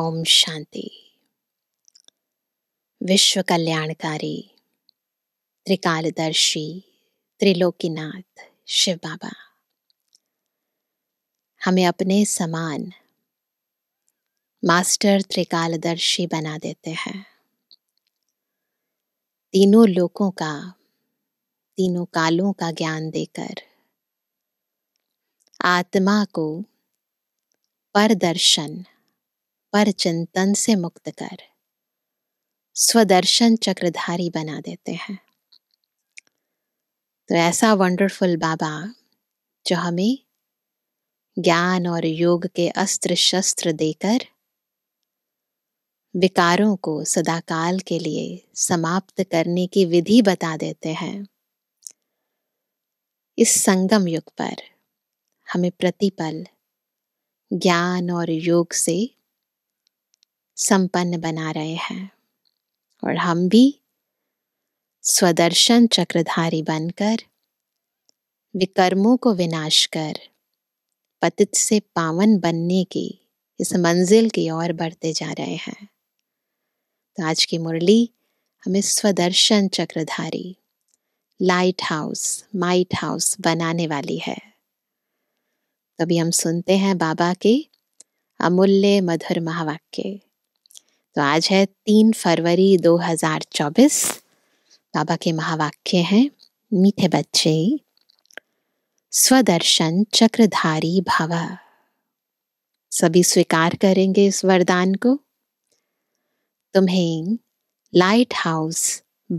ओम शांति विश्व कल्याणकारी त्रिकालदर्शी त्रिलोकीनाथ शिव बाबा हमें अपने समान मास्टर त्रिकालदर्शी बना देते हैं तीनों लोकों का तीनों कालों का ज्ञान देकर आत्मा को परदर्शन पर चिंतन से मुक्त कर स्वदर्शन चक्रधारी बना देते हैं तो ऐसा वंडरफुल बाबा जो हमें ज्ञान और योग के अस्त्र शस्त्र देकर विकारों को सदाकाल के लिए समाप्त करने की विधि बता देते हैं इस संगम युग पर हमें प्रतिपल ज्ञान और योग से संपन्न बना रहे हैं और हम भी स्वदर्शन चक्रधारी बनकर विकर्मों को विनाश कर पतित से पावन बनने की इस मंजिल की ओर बढ़ते जा रहे हैं तो आज की मुरली हमें स्वदर्शन चक्रधारी लाइट हाउस माइट हाउस बनाने वाली है तभी हम सुनते हैं बाबा के अमूल्य मधुर महावाक्य तो आज है तीन फरवरी 2024 बाबा के महावाक्य हैं मीठे बच्चे स्वदर्शन चक्रधारी भावा सभी स्वीकार करेंगे इस वरदान को तुम्हें लाइट हाउस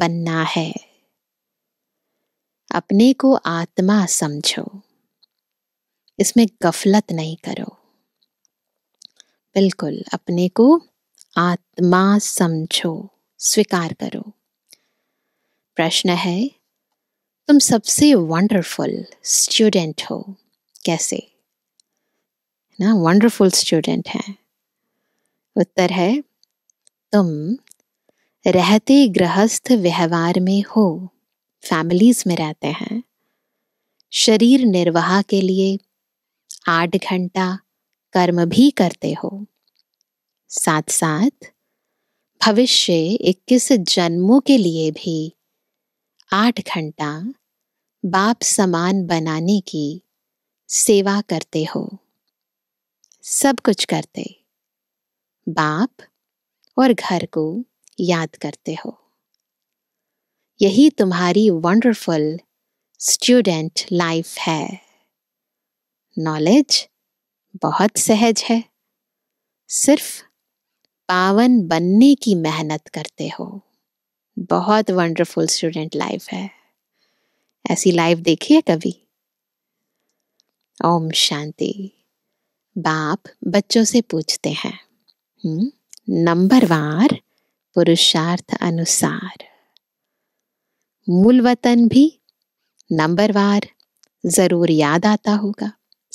बनना है अपने को आत्मा समझो इसमें गफलत नहीं करो बिल्कुल अपने को आत्मा समझो स्वीकार करो प्रश्न है तुम सबसे वंडरफुल स्टूडेंट हो कैसे ना वंडरफुल स्टूडेंट है उत्तर है तुम रहते गृहस्थ व्यवहार में हो फैमिलीज में रहते हैं शरीर निर्वाह के लिए आठ घंटा कर्म भी करते हो साथ साथ भविष्य 21 जन्मों के लिए भी आठ घंटा बाप समान बनाने की सेवा करते हो सब कुछ करते बाप और घर को याद करते हो यही तुम्हारी वंडरफुल स्टूडेंट लाइफ है नॉलेज बहुत सहज है सिर्फ पावन बनने की मेहनत करते हो बहुत वंडरफुल स्टूडेंट लाइफ है ऐसी लाइफ देखिए कभी ओम शांति बाप बच्चों से पूछते हैं हम्म, नंबर वार पुरुषार्थ अनुसार मूल वतन भी नंबर वार जरूर याद आता होगा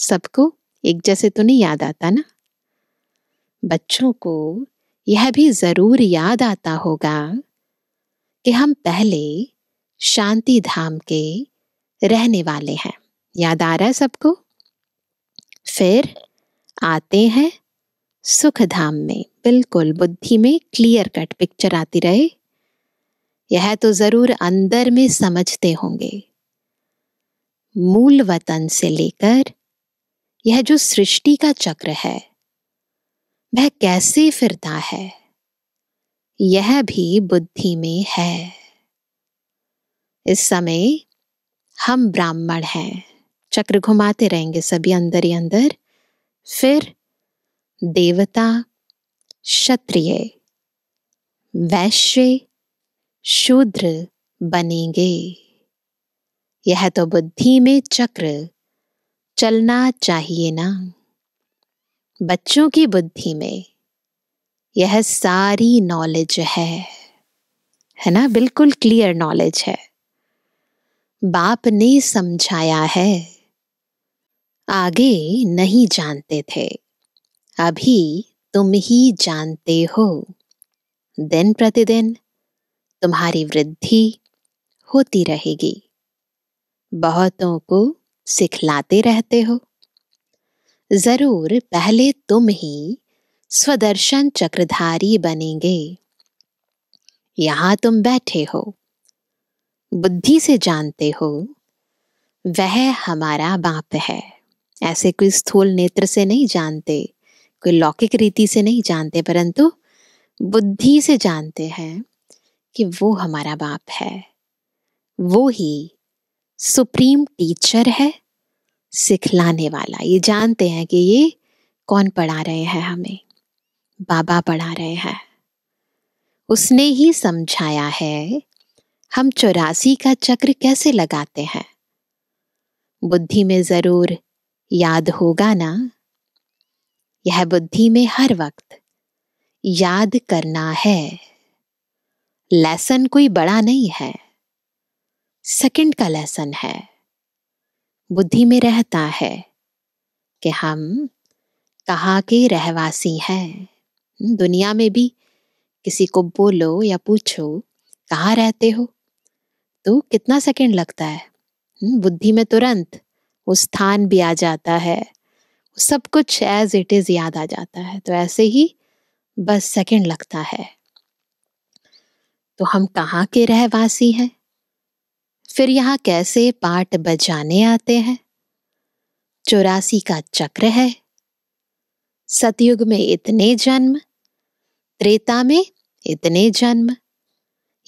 सबको एक जैसे तो नहीं याद आता ना बच्चों को यह भी जरूर याद आता होगा कि हम पहले शांति धाम के रहने वाले हैं याद आ रहा है सबको फिर आते हैं सुख धाम में बिल्कुल बुद्धि में क्लियर कट पिक्चर आती रहे यह तो जरूर अंदर में समझते होंगे मूल वतन से लेकर यह जो सृष्टि का चक्र है वह कैसे फिरता है यह भी बुद्धि में है इस समय हम ब्राह्मण हैं चक्र घुमाते रहेंगे सभी अंदर ही अंदर फिर देवता क्षत्रिय वैश्य शूद्र बनेंगे यह तो बुद्धि में चक्र चलना चाहिए ना बच्चों की बुद्धि में यह सारी नॉलेज है है ना बिल्कुल क्लियर नॉलेज है बाप ने समझाया है आगे नहीं जानते थे अभी तुम ही जानते हो दिन प्रतिदिन तुम्हारी वृद्धि होती रहेगी बहुतों को सिखलाते रहते हो जरूर पहले तुम ही स्वदर्शन चक्रधारी बनेंगे यहां तुम बैठे हो बुद्धि से जानते हो वह हमारा बाप है ऐसे कोई स्थूल नेत्र से नहीं जानते कोई लौकिक रीति से नहीं जानते परंतु बुद्धि से जानते हैं कि वो हमारा बाप है वो ही सुप्रीम टीचर है सिखलाने वाला ये जानते हैं कि ये कौन पढ़ा रहे हैं हमें बाबा पढ़ा रहे हैं उसने ही समझाया है हम चौरासी का चक्र कैसे लगाते हैं बुद्धि में जरूर याद होगा ना यह बुद्धि में हर वक्त याद करना है लेसन कोई बड़ा नहीं है सेकंड का लेसन है बुद्धि में रहता है कि हम कहाँ के रहवासी हैं हम्म, दुनिया में भी किसी को बोलो या पूछो कहाँ रहते हो तो कितना सेकंड लगता है हम्म, बुद्धि में तुरंत वो स्थान भी आ जाता है सब कुछ एज इट इज याद आ जाता है तो ऐसे ही बस सेकंड लगता है तो हम कहाँ के रहवासी हैं फिर यहाँ कैसे पाठ बजाने आते हैं चौरासी का चक्र है सतयुग में इतने जन्म त्रेता में इतने जन्म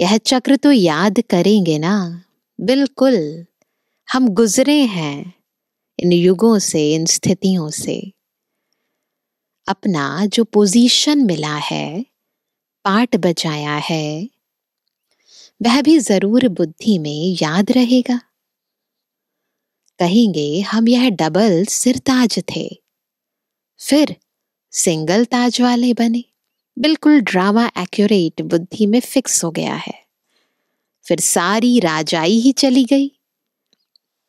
यह चक्र तो याद करेंगे ना बिल्कुल हम गुजरे हैं इन युगों से इन स्थितियों से अपना जो पोजीशन मिला है पाठ बजाया है वह भी जरूर बुद्धि में याद रहेगा कहेंगे हम यह डबल सिरताज थे फिर सिंगल ताज वाले बने बिल्कुल ड्रामा एक्यूरेट बुद्धि में फिक्स हो गया है फिर सारी राजाई ही चली गई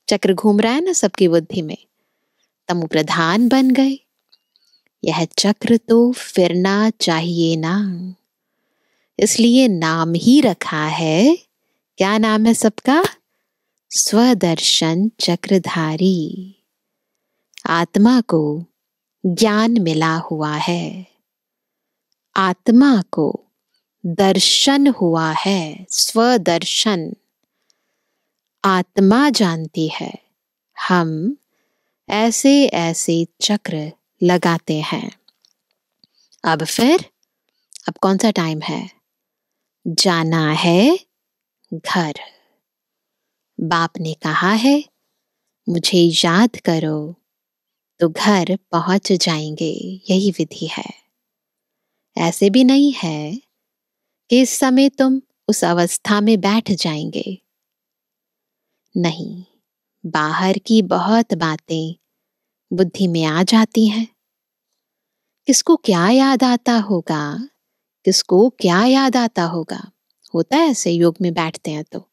चक्र घूम रहा है ना सबकी बुद्धि में तमु प्रधान बन गए यह चक्र तो फिरना चाहिए ना इसलिए नाम ही रखा है क्या नाम है सबका स्वदर्शन चक्रधारी आत्मा को ज्ञान मिला हुआ है आत्मा को दर्शन हुआ है स्वदर्शन आत्मा जानती है हम ऐसे ऐसे चक्र लगाते हैं अब फिर अब कौन सा टाइम है जाना है घर बाप ने कहा है मुझे याद करो तो घर पहुंच जाएंगे यही विधि है ऐसे भी नहीं है कि इस समय तुम उस अवस्था में बैठ जाएंगे नहीं बाहर की बहुत बातें बुद्धि में आ जाती हैं किसको क्या याद आता होगा किसको क्या याद आता होगा होता है ऐसे योग में बैठते हैं तो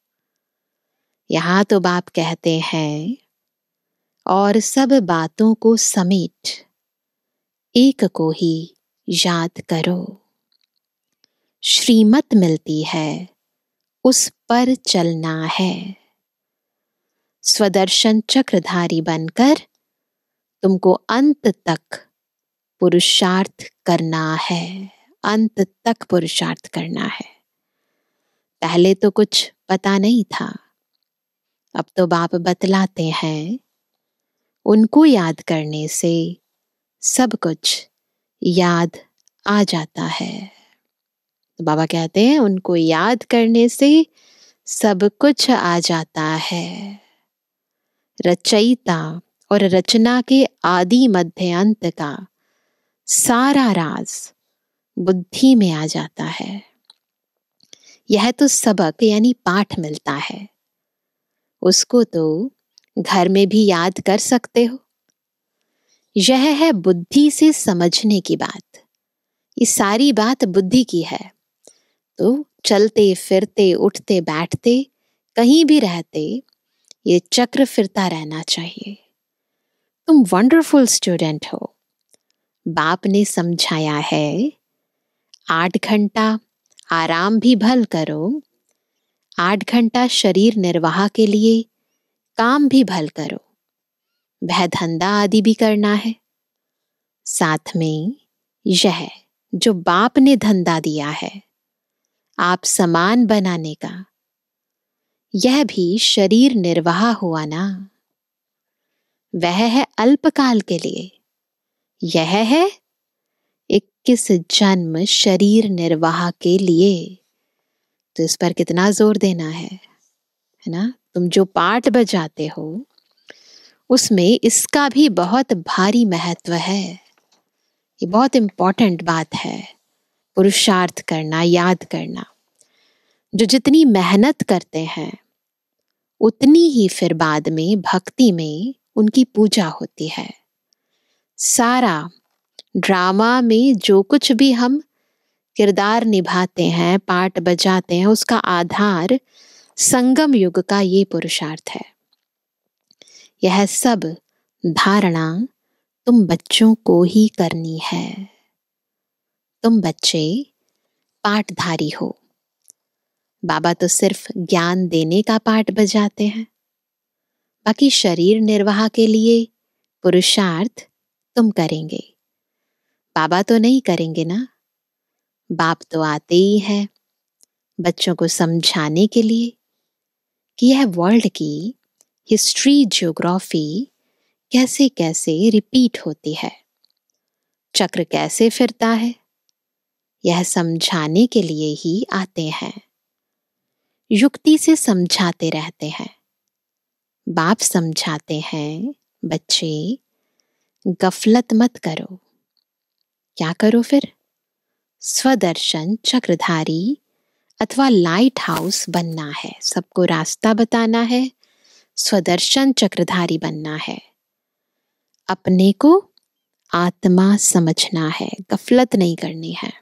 यहां तो बाप कहते हैं और सब बातों को समेट एक को ही याद करो श्रीमत मिलती है उस पर चलना है स्वदर्शन चक्रधारी बनकर तुमको अंत तक पुरुषार्थ करना है अंत तक पुरुषार्थ करना है पहले तो कुछ पता नहीं था अब तो बाप बतलाते हैं उनको याद करने से सब कुछ याद आ जाता है तो बाबा कहते हैं उनको याद करने से सब कुछ आ जाता है रचयिता और रचना के आदि मध्य अंत का सारा राज बुद्धि में आ जाता है यह तो सबक यानी पाठ मिलता है उसको तो घर में भी याद कर सकते हो यह है बुद्धि से समझने की बात ये सारी बात बुद्धि की है तो चलते फिरते उठते बैठते कहीं भी रहते ये चक्र फिरता रहना चाहिए तुम वंडरफुल स्टूडेंट हो बाप ने समझाया है आठ घंटा आराम भी भल करो आठ घंटा शरीर निर्वाह के लिए काम भी भल करो वह धंधा आदि भी करना है साथ में यह जो बाप ने धंधा दिया है आप समान बनाने का यह भी शरीर निर्वाह हुआ ना वह है अल्पकाल के लिए यह है किस जन्म शरीर निर्वाह के लिए तो इस पर कितना जोर देना है है ना तुम जो पाठ बजाते हो उसमें इसका भी बहुत भारी महत्व है ये बहुत इम्पॉर्टेंट बात है पुरुषार्थ करना याद करना जो जितनी मेहनत करते हैं उतनी ही फिर बाद में भक्ति में उनकी पूजा होती है सारा ड्रामा में जो कुछ भी हम किरदार निभाते हैं पाठ बजाते हैं उसका आधार संगम युग का ये पुरुषार्थ है यह सब धारणा तुम बच्चों को ही करनी है तुम बच्चे पाठधारी हो बाबा तो सिर्फ ज्ञान देने का पाठ बजाते हैं बाकी शरीर निर्वाह के लिए पुरुषार्थ तुम करेंगे बाबा तो नहीं करेंगे ना बाप तो आते ही है बच्चों को समझाने के लिए कि यह वर्ल्ड की हिस्ट्री जियोग्राफी कैसे कैसे रिपीट होती है चक्र कैसे फिरता है यह समझाने के लिए ही आते हैं युक्ति से समझाते रहते हैं बाप समझाते हैं बच्चे गफलत मत करो क्या करो फिर स्वदर्शन चक्रधारी अथवा लाइट हाउस बनना है सबको रास्ता बताना है स्वदर्शन चक्रधारी बनना है अपने को आत्मा समझना है गफलत नहीं करनी है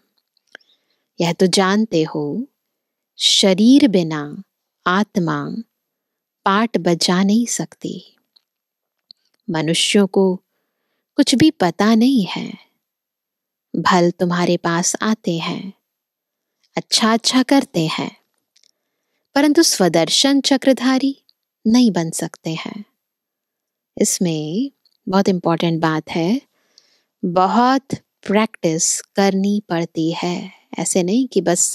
यह तो जानते हो शरीर बिना आत्मा पाठ बजा नहीं सकती मनुष्यों को कुछ भी पता नहीं है भल तुम्हारे पास आते हैं अच्छा अच्छा करते हैं परंतु स्वदर्शन चक्रधारी नहीं बन सकते हैं इसमें बहुत इम्पॉर्टेंट बात है बहुत प्रैक्टिस करनी पड़ती है ऐसे नहीं कि बस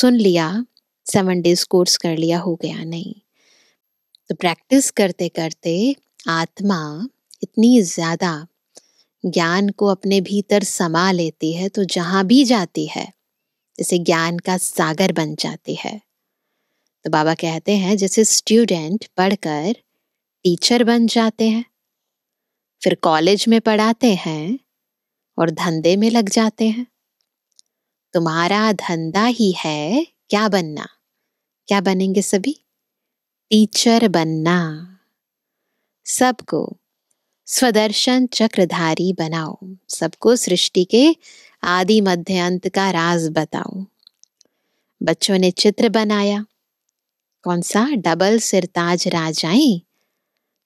सुन लिया सेवन डेज कोर्स कर लिया हो गया नहीं तो प्रैक्टिस करते करते आत्मा इतनी ज़्यादा ज्ञान को अपने भीतर समा लेती है तो जहां भी जाती है जैसे ज्ञान का सागर बन जाती है तो बाबा कहते हैं जैसे स्टूडेंट पढ़कर टीचर बन जाते हैं फिर कॉलेज में पढ़ाते हैं और धंधे में लग जाते हैं तुम्हारा धंधा ही है क्या बनना क्या बनेंगे सभी टीचर बनना सबको स्वदर्शन चक्रधारी बनाओ सबको सृष्टि के आदि मध्य अंत का राज बताओ बच्चों ने चित्र बनाया कौन सा डबल सिरताज राजाएं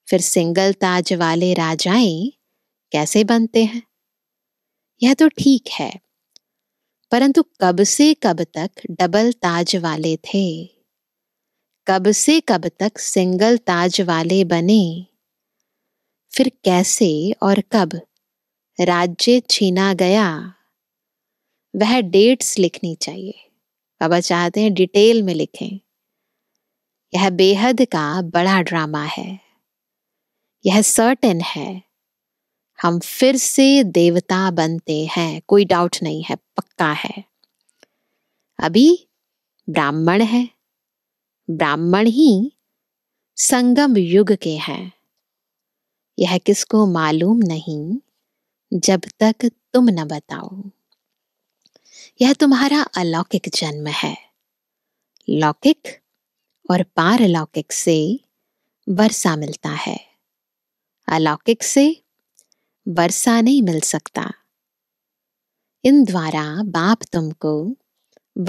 फिर सिंगल ताज वाले राजाएं कैसे बनते हैं यह तो ठीक है परंतु कब से कब तक डबल ताज वाले थे कब से कब तक सिंगल ताज वाले बने फिर कैसे और कब राज्य छीना गया वह डेट्स लिखनी चाहिए बाबा चाहते हैं डिटेल में लिखें यह बेहद का बड़ा ड्रामा है यह सर्टेन है हम फिर से देवता बनते हैं कोई डाउट नहीं है पक्का है अभी ब्राह्मण है ब्राह्मण ही संगम युग के हैं यह किसको मालूम नहीं जब तक तुम न बताओ यह तुम्हारा अलौकिक जन्म है लौकिक और पारलौकिक से वर्षा मिलता है अलौकिक से वर्षा नहीं मिल सकता इन द्वारा बाप तुमको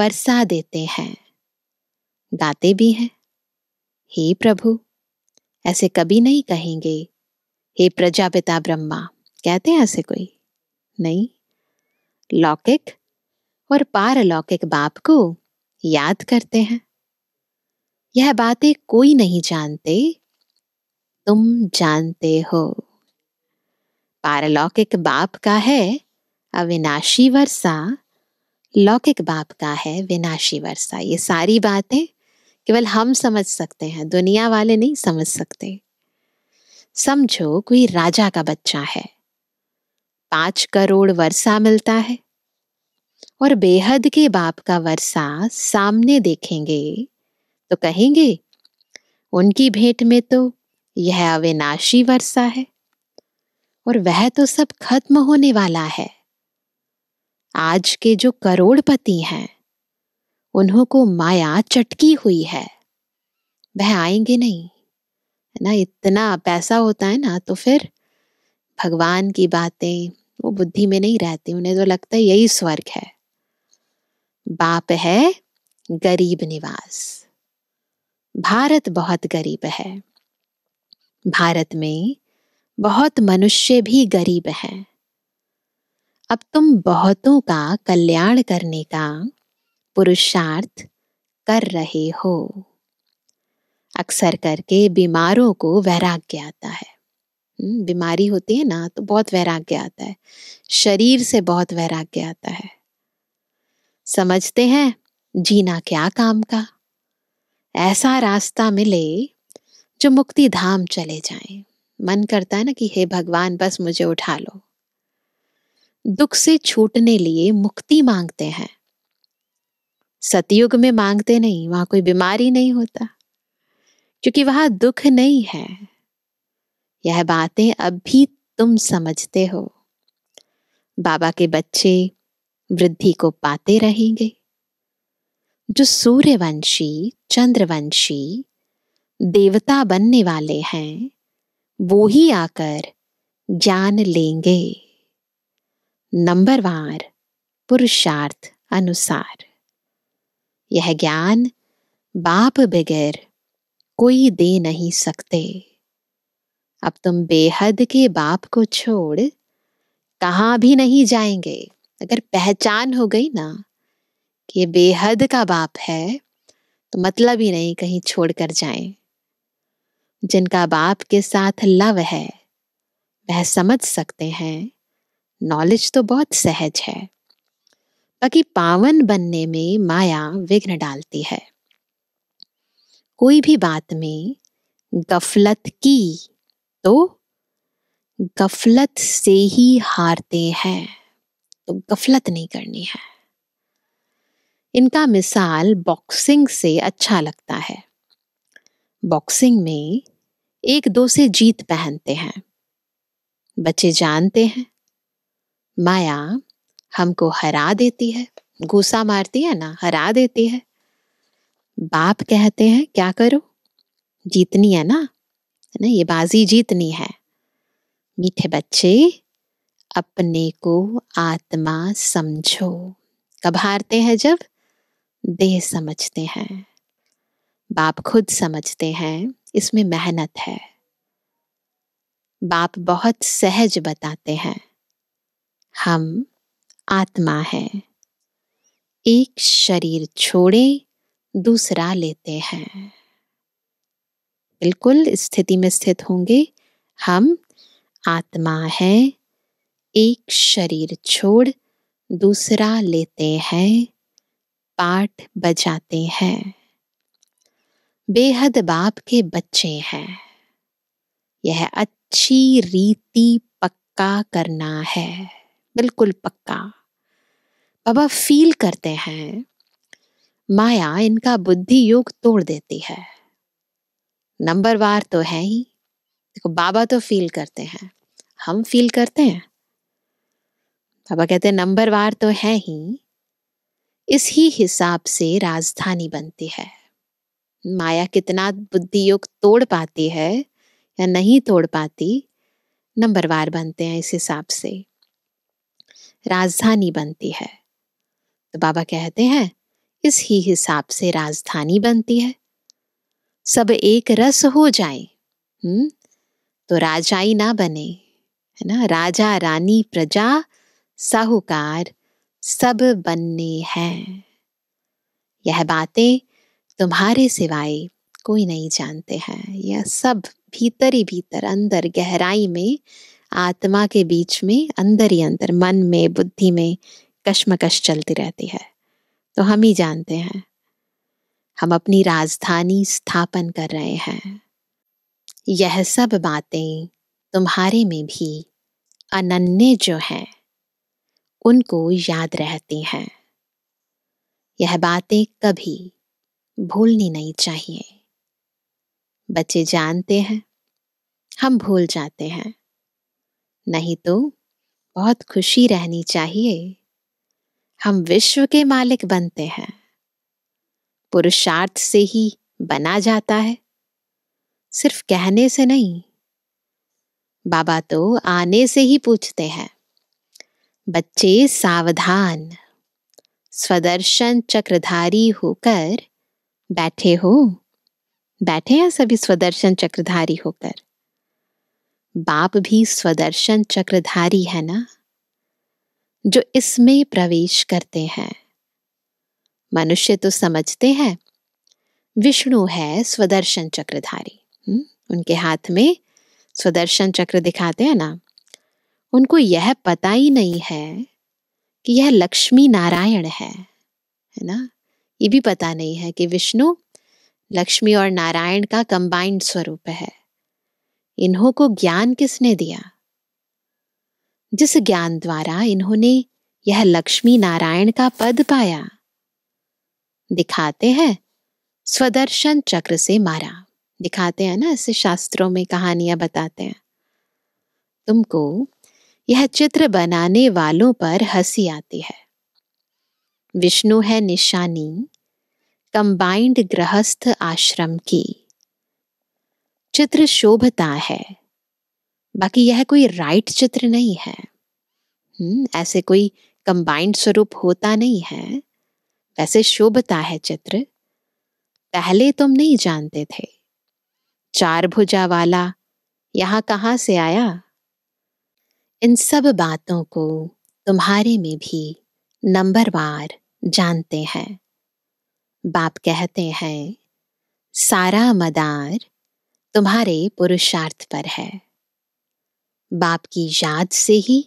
वर्षा देते हैं गाते भी हैं हे प्रभु ऐसे कभी नहीं कहेंगे हे प्रजापिता ब्रह्मा कहते हैं ऐसे कोई नहीं लौकिक और पारलौकिक बाप को याद करते हैं यह बातें कोई नहीं जानते तुम जानते हो पारलौकिक बाप का है अविनाशी वर्षा लौकिक बाप का है विनाशी वर्षा ये सारी बातें केवल हम समझ सकते हैं दुनिया वाले नहीं समझ सकते समझो कोई राजा का बच्चा है पांच करोड़ वर्षा मिलता है और बेहद के बाप का वर्षा सामने देखेंगे तो कहेंगे उनकी भेंट में तो यह अविनाशी वर्षा है और वह तो सब खत्म होने वाला है आज के जो करोड़पति हैं उन्हों को माया चटकी हुई है वह आएंगे नहीं ना इतना पैसा होता है ना तो फिर भगवान की बातें वो बुद्धि में नहीं रहती उन्हें तो लगता है यही स्वर्ग है बाप है गरीब निवास भारत बहुत गरीब है भारत में बहुत मनुष्य भी गरीब हैं अब तुम बहुतों का कल्याण करने का पुरुषार्थ कर रहे हो अक्सर करके बीमारों को वैराग्य आता है हम्म, बीमारी होती है ना तो बहुत वैराग्य आता है शरीर से बहुत वैराग्य आता है समझते हैं जीना क्या काम का ऐसा रास्ता मिले जो मुक्ति धाम चले जाएं। मन करता है ना कि हे भगवान बस मुझे उठा लो दुख से छूटने लिए मुक्ति मांगते हैं सतयुग में मांगते नहीं वहां कोई बीमारी नहीं होता क्योंकि वहां दुख नहीं है यह बातें अब भी तुम समझते हो बाबा के बच्चे वृद्धि को पाते रहेंगे जो सूर्यवंशी चंद्रवंशी देवता बनने वाले हैं वो ही आकर ज्ञान लेंगे नंबरवार पुरुषार्थ अनुसार यह ज्ञान बाप बगैर कोई दे नहीं सकते अब तुम बेहद के बाप को छोड़ कहाँ भी नहीं जाएंगे अगर पहचान हो गई ना कि ये बेहद का बाप है तो मतलब ही नहीं कहीं छोड़ कर जाए जिनका बाप के साथ लव है वह समझ सकते हैं नॉलेज तो बहुत सहज है बाकी पावन बनने में माया विघ्न डालती है कोई भी बात में गफलत की तो गफलत से ही हारते हैं तो गफलत नहीं करनी है इनका मिसाल बॉक्सिंग से अच्छा लगता है बॉक्सिंग में एक दो से जीत पहनते हैं बच्चे जानते हैं माया हमको हरा देती है गुस्सा मारती है ना हरा देती है बाप कहते हैं क्या करो जीतनी है ना है ना ये बाजी जीतनी है मीठे बच्चे अपने को आत्मा समझो कब हारते हैं जब देह समझते हैं बाप खुद समझते हैं इसमें मेहनत है बाप बहुत सहज बताते हैं हम आत्मा हैं एक शरीर छोड़ें दूसरा लेते हैं हम्म। बिल्कुल स्थिति में स्थित होंगे हम आत्मा हैं एक शरीर छोड़ दूसरा लेते हैं पाठ बजाते हैं बेहद बाप के बच्चे हैं यह अच्छी रीति पक्का करना है बिल्कुल पक्का बाबा फील करते हैं माया इनका बुद्धि योग तोड़ देती है नंबर वार तो है ही देखो बाबा तो फील करते हैं हम फील करते हैं बाबा कहते हैं नंबर वार तो है ही इस ही हिसाब से राजधानी बनती है माया कितना बुद्धि योग तोड़ पाती है या नहीं तोड़ पाती नंबरवार बनते हैं इस हिसाब से राजधानी बनती है तो बाबा कहते हैं इस ही हिसाब से राजधानी बनती है सब एक रस हो जाए हम्म तो राजाई ना बने है ना राजा रानी प्रजा साहूकार सब बनने हैं यह बातें तुम्हारे सिवाय कोई नहीं जानते हैं यह सब भीतर ही भीतर अंदर गहराई में आत्मा के बीच में अंदर ही अंदर मन में बुद्धि में कश्मकश चलती रहती है तो हम ही जानते हैं हम अपनी राजधानी स्थापन कर रहे हैं यह सब बातें तुम्हारे में भी अनन्य जो हैं उनको याद रहती हैं यह बातें कभी भूलनी नहीं चाहिए बच्चे जानते हैं हम भूल जाते हैं नहीं तो बहुत खुशी रहनी चाहिए हम विश्व के मालिक बनते हैं पुरुषार्थ से ही बना जाता है सिर्फ कहने से नहीं बाबा तो आने से ही पूछते हैं बच्चे सावधान स्वदर्शन चक्रधारी होकर बैठे हो बैठे हैं सभी स्वदर्शन चक्रधारी होकर बाप भी स्वदर्शन चक्रधारी है ना जो इसमें प्रवेश करते हैं मनुष्य तो समझते हैं विष्णु है स्वदर्शन चक्रधारी हम्म, उनके हाथ में स्वदर्शन चक्र दिखाते हैं ना उनको यह पता ही नहीं है कि यह लक्ष्मी नारायण है है ना ये भी पता नहीं है कि विष्णु लक्ष्मी और नारायण का कंबाइंड स्वरूप है इन्हों को ज्ञान किसने दिया जिस ज्ञान द्वारा इन्होंने यह लक्ष्मी नारायण का पद पाया दिखाते हैं स्वदर्शन चक्र से मारा दिखाते हैं ना ऐसे शास्त्रों में कहानियां बताते हैं तुमको यह चित्र बनाने वालों पर हंसी आती है विष्णु है निशानी कंबाइंड गृहस्थ आश्रम की चित्र शोभता है बाकी यह कोई राइट चित्र नहीं है हम्म, ऐसे कोई कंबाइंड स्वरूप होता नहीं है वैसे शोभता है चित्र पहले तुम नहीं जानते थे चार भुजा वाला यहां कहां से आया इन सब बातों को तुम्हारे में भी नंबरवार जानते हैं बाप कहते हैं सारा मदार तुम्हारे पुरुषार्थ पर है बाप की याद से ही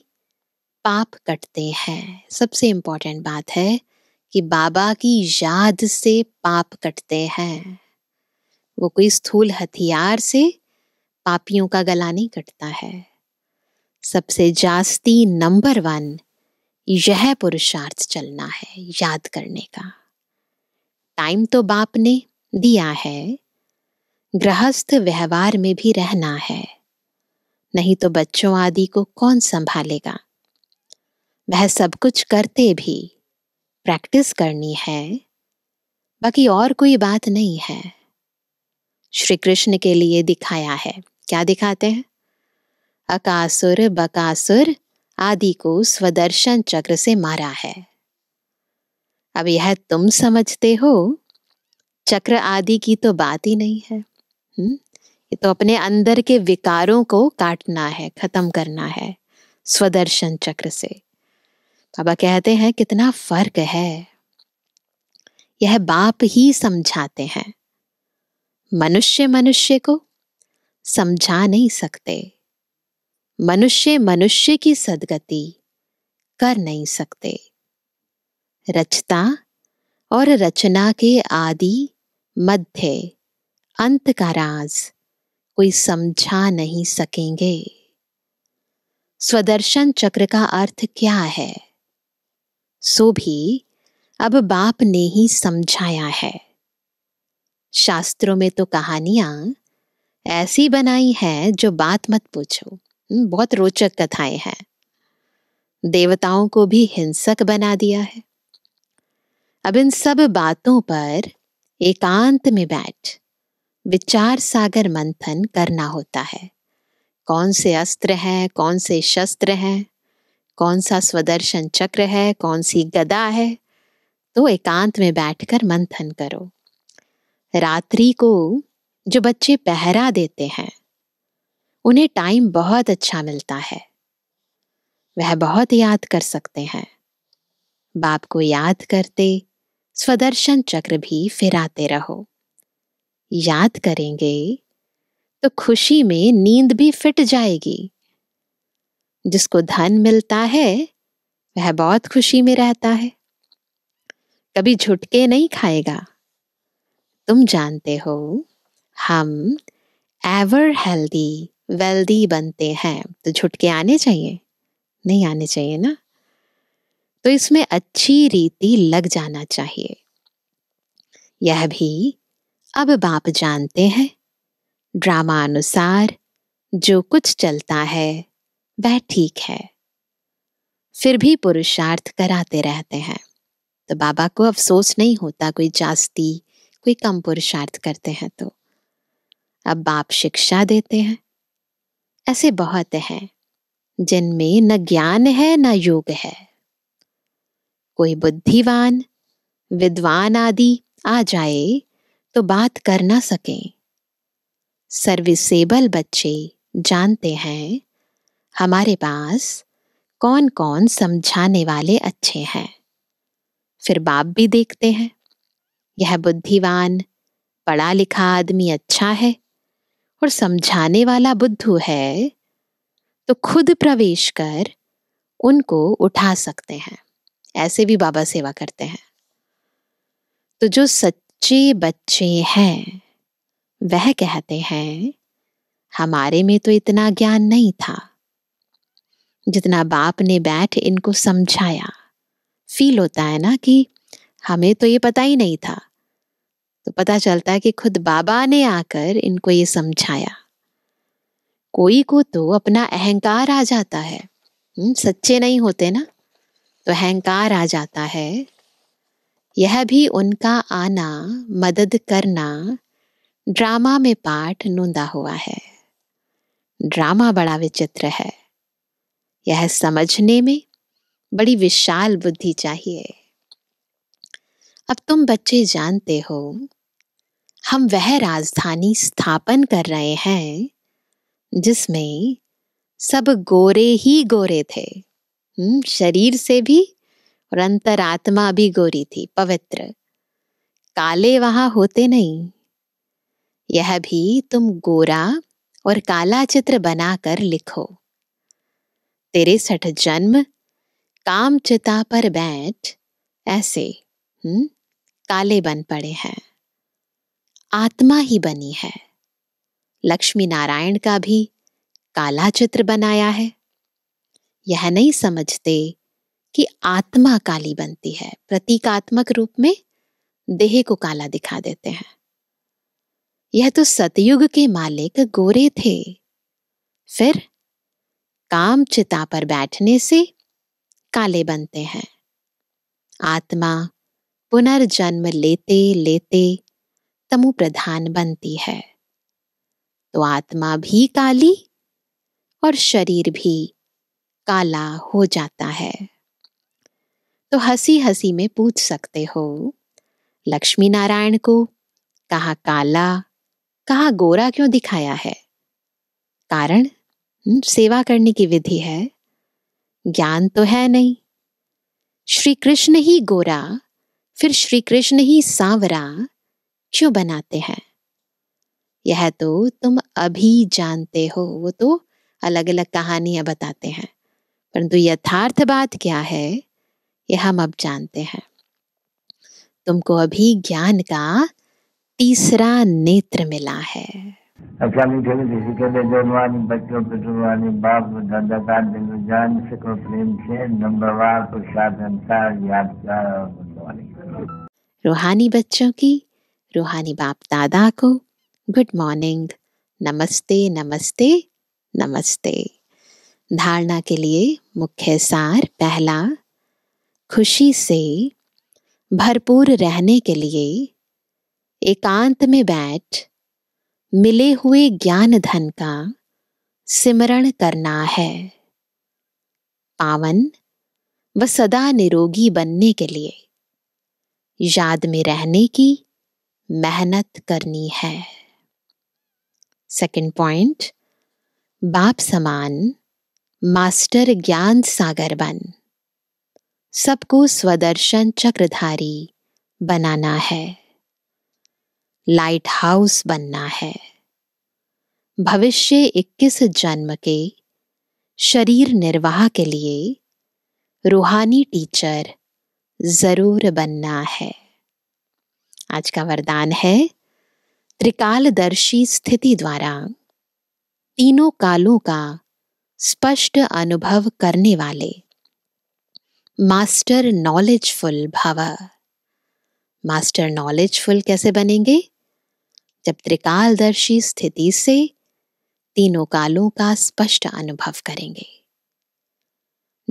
पाप कटते हैं सबसे इम्पोर्टेंट बात है कि बाबा की याद से पाप कटते हैं वो कोई स्थूल हथियार से पापियों का गला नहीं कटता है सबसे जास्ती नंबर वन यह पुरुषार्थ चलना है याद करने का टाइम तो बाप ने दिया है गृहस्थ व्यवहार में भी रहना है नहीं तो बच्चों आदि को कौन संभालेगा वह सब कुछ करते भी प्रैक्टिस करनी है बाकी और कोई बात नहीं है श्री कृष्ण के लिए दिखाया है क्या दिखाते हैं अकासुर बकासुर आदि को स्वदर्शन चक्र से मारा है अब यह तुम समझते हो चक्र आदि की तो बात ही नहीं है हुँ? हम्म? तो अपने अंदर के विकारों को काटना है खत्म करना है स्वदर्शन चक्र से बाबा कहते हैं कितना फर्क है यह बाप ही समझाते हैं मनुष्य मनुष्य को समझा नहीं सकते मनुष्य मनुष्य की सदगति कर नहीं सकते रचता और रचना के आदि मध्य अंत का राज कोई समझा नहीं सकेंगे स्वदर्शन चक्र का अर्थ क्या है सो भी अब बाप ने ही समझाया है शास्त्रों में तो कहानियां ऐसी बनाई है जो बात मत पूछो हम्म, बहुत रोचक कथाएं हैं देवताओं को भी हिंसक बना दिया है अब इन सब बातों पर एकांत में बैठ विचार सागर मंथन करना होता है कौन से अस्त्र है कौन से शस्त्र है कौन सा स्वदर्शन चक्र है कौन सी गदा है तो एकांत में बैठकर मंथन करो रात्रि को जो बच्चे पहरा देते हैं उन्हें टाइम बहुत अच्छा मिलता है वह बहुत याद कर सकते हैं बाप को याद करते स्वदर्शन चक्र भी फिराते रहो याद करेंगे तो खुशी में नींद भी फिट जाएगी जिसको धन मिलता है वह बहुत खुशी में रहता है कभी झुटके नहीं खाएगा तुम जानते हो हम एवर हेल्दी वेल्दी बनते हैं तो झुटके आने चाहिए नहीं आने चाहिए ना तो इसमें अच्छी रीति लग जाना चाहिए यह भी अब बाप जानते हैं ड्रामा अनुसार जो कुछ चलता है वह ठीक है फिर भी पुरुषार्थ कराते रहते हैं तो बाबा को अफसोस नहीं होता कोई जास्ती कोई कम पुरुषार्थ करते हैं तो अब बाप शिक्षा देते हैं ऐसे बहुत हैं जिनमें न ज्ञान है न योग है कोई बुद्धिवान विद्वान आदि आ जाए तो बात कर ना सकें सर्विसेबल बच्चे जानते हैं हमारे पास कौन कौन समझाने वाले अच्छे हैं फिर बाप भी देखते हैं यह बुद्धिवान पढ़ा लिखा आदमी अच्छा है और समझाने वाला बुद्धू है तो खुद प्रवेश कर उनको उठा सकते हैं ऐसे भी बाबा सेवा करते हैं तो जो सच बच्चे बच्चे हैं वह कहते हैं हमारे में तो इतना ज्ञान नहीं था जितना बाप ने बैठ इनको समझाया फील होता है ना कि हमें तो ये पता ही नहीं था तो पता चलता है कि खुद बाबा ने आकर इनको ये समझाया कोई को तो अपना अहंकार आ जाता है हम्म, सच्चे नहीं होते ना तो अहंकार आ जाता है यह भी उनका आना मदद करना ड्रामा में पाठ नूंदा हुआ है ड्रामा बड़ा विचित्र है यह समझने में बड़ी विशाल बुद्धि चाहिए अब तुम बच्चे जानते हो हम वह राजधानी स्थापन कर रहे हैं जिसमें सब गोरे ही गोरे थे हम्म, शरीर से भी और अंतरात्मा भी गोरी थी पवित्र काले वहां होते नहीं यह भी तुम गोरा और काला चित्र बनाकर लिखो तेरे सठ जन्म काम चिता पर बैठ ऐसे हम्म काले बन पड़े हैं आत्मा ही बनी है लक्ष्मी नारायण का भी काला चित्र बनाया है यह नहीं समझते कि आत्मा काली बनती है प्रतीकात्मक रूप में देह को काला दिखा देते हैं यह तो सतयुग के मालिक गोरे थे फिर काम चिता पर बैठने से काले बनते हैं आत्मा पुनर्जन्म लेते लेते तमु प्रधान बनती है तो आत्मा भी काली और शरीर भी काला हो जाता है तो हंसी हंसी में पूछ सकते हो लक्ष्मी नारायण को कहा काला कहा गोरा क्यों दिखाया है कारण हम्म, सेवा करने की विधि है ज्ञान तो है नहीं श्री कृष्ण ही गोरा फिर श्री कृष्ण ही सांवरा क्यों बनाते हैं यह तो तुम अभी जानते हो वो तो अलग अलग कहानियां बताते हैं परंतु यथार्थ बात क्या है ये हम अब जानते हैं तुमको अभी ज्ञान का तीसरा नेत्र मिला है कभी बच्चों बाप को जान सको प्रेम से को रूहानी बच्चों की रूहानी बाप दादा को गुड मॉर्निंग नमस्ते नमस्ते नमस्ते धारणा के लिए मुख्य सार पहला खुशी से भरपूर रहने के लिए एकांत में बैठ मिले हुए ज्ञान धन का सिमरण करना है पावन व सदा निरोगी बनने के लिए याद में रहने की मेहनत करनी है सेकंड पॉइंट बाप समान मास्टर ज्ञान सागर बन सबको स्वदर्शन चक्रधारी बनाना है लाइट हाउस बनना है भविष्य 21 जन्म के शरीर निर्वाह के लिए रूहानी टीचर जरूर बनना है आज का वरदान है त्रिकालदर्शी स्थिति द्वारा तीनों कालों का स्पष्ट अनुभव करने वाले मास्टर नॉलेजफुल भाव मास्टर नॉलेजफुल कैसे बनेंगे जब त्रिकालदर्शी स्थिति से तीनों कालों का स्पष्ट अनुभव करेंगे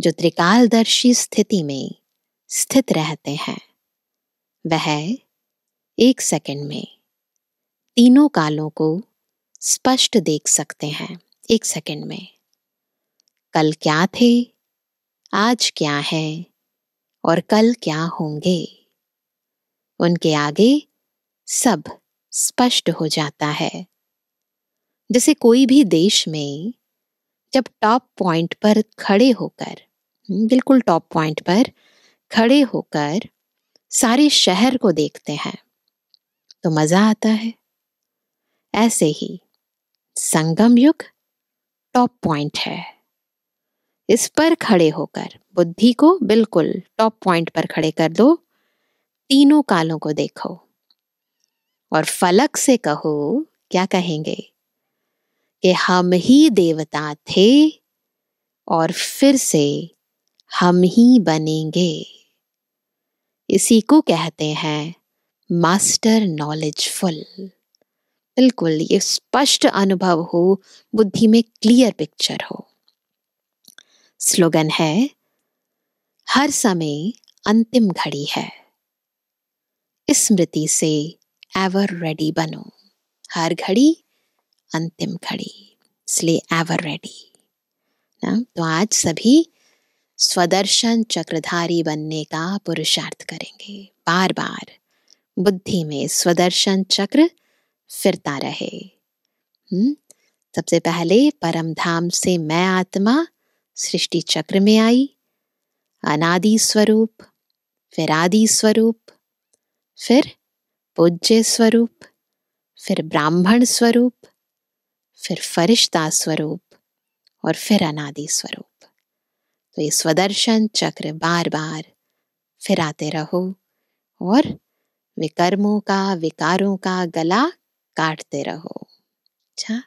जो त्रिकालदर्शी स्थिति में स्थित रहते हैं वह एक सेकंड में तीनों कालों को स्पष्ट देख सकते हैं एक सेकंड में कल क्या थे आज क्या है और कल क्या होंगे उनके आगे सब स्पष्ट हो जाता है जैसे कोई भी देश में जब टॉप पॉइंट पर खड़े होकर हम्म, बिल्कुल टॉप पॉइंट पर खड़े होकर सारे शहर को देखते हैं तो मजा आता है ऐसे ही संगम युग टॉप पॉइंट है इस पर खड़े होकर बुद्धि को बिल्कुल टॉप पॉइंट पर खड़े कर दो तीनों कालों को देखो और फलक से कहो क्या कहेंगे कि हम ही देवता थे और फिर से हम ही बनेंगे इसी को कहते हैं मास्टर नॉलेजफुल बिल्कुल ये स्पष्ट अनुभव हो बुद्धि में क्लियर पिक्चर हो स्लोगन है हर समय अंतिम घड़ी है स्मृति से एवर रेडी बनो हर घड़ी अंतिम घड़ी इसलिए एवर रेडी ना तो आज सभी स्वदर्शन चक्रधारी बनने का पुरुषार्थ करेंगे बार बार बुद्धि में स्वदर्शन चक्र फिरता रहे हम्म सबसे पहले परम धाम से मैं आत्मा सृष्टि चक्र में आई अनादि स्वरूप फिर आदि स्वरूप फिर पूज्य स्वरूप फिर ब्राह्मण स्वरूप फिर फरिश्ता स्वरूप और फिर अनादि स्वरूप तो ये स्वदर्शन चक्र बार बार फिराते रहो और विकर्मों का विकारों का गला काटते रहो अच्छा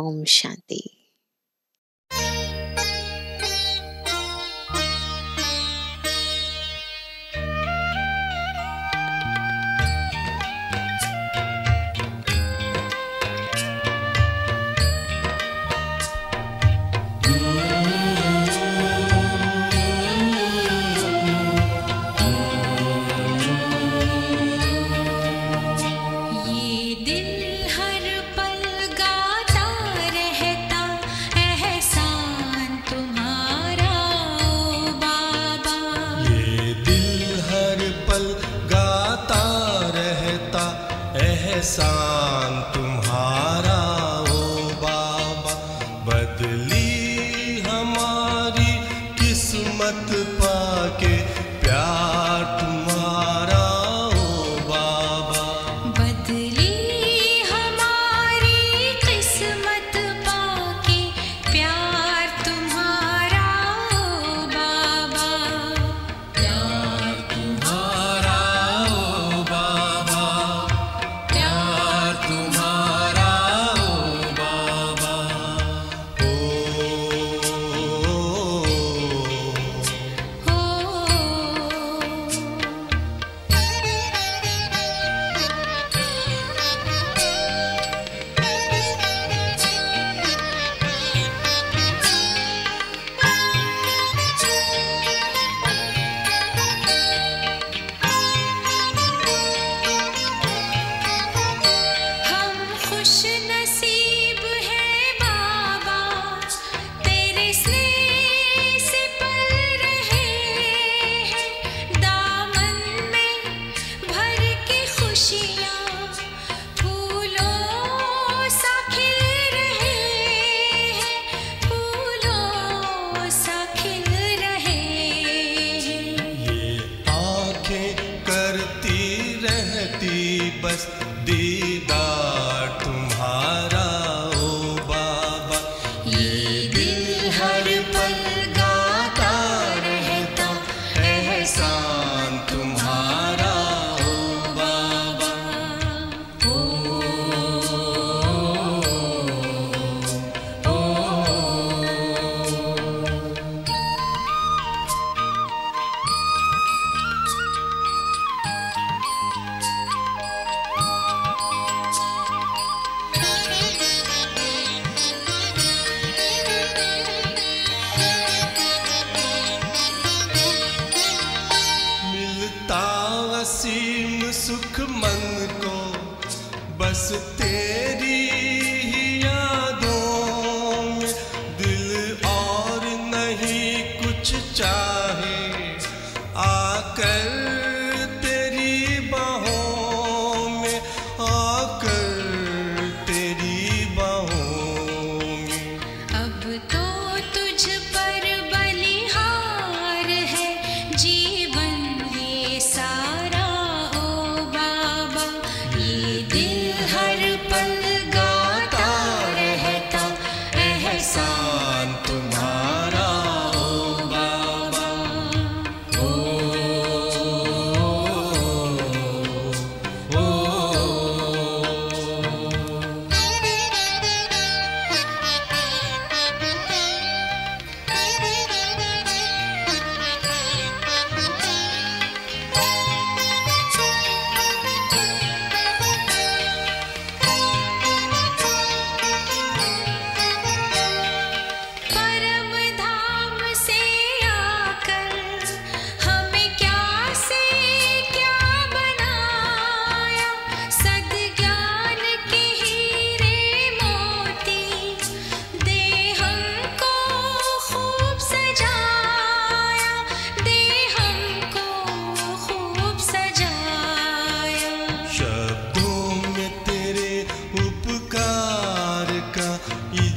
ओम शांति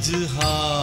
自豪。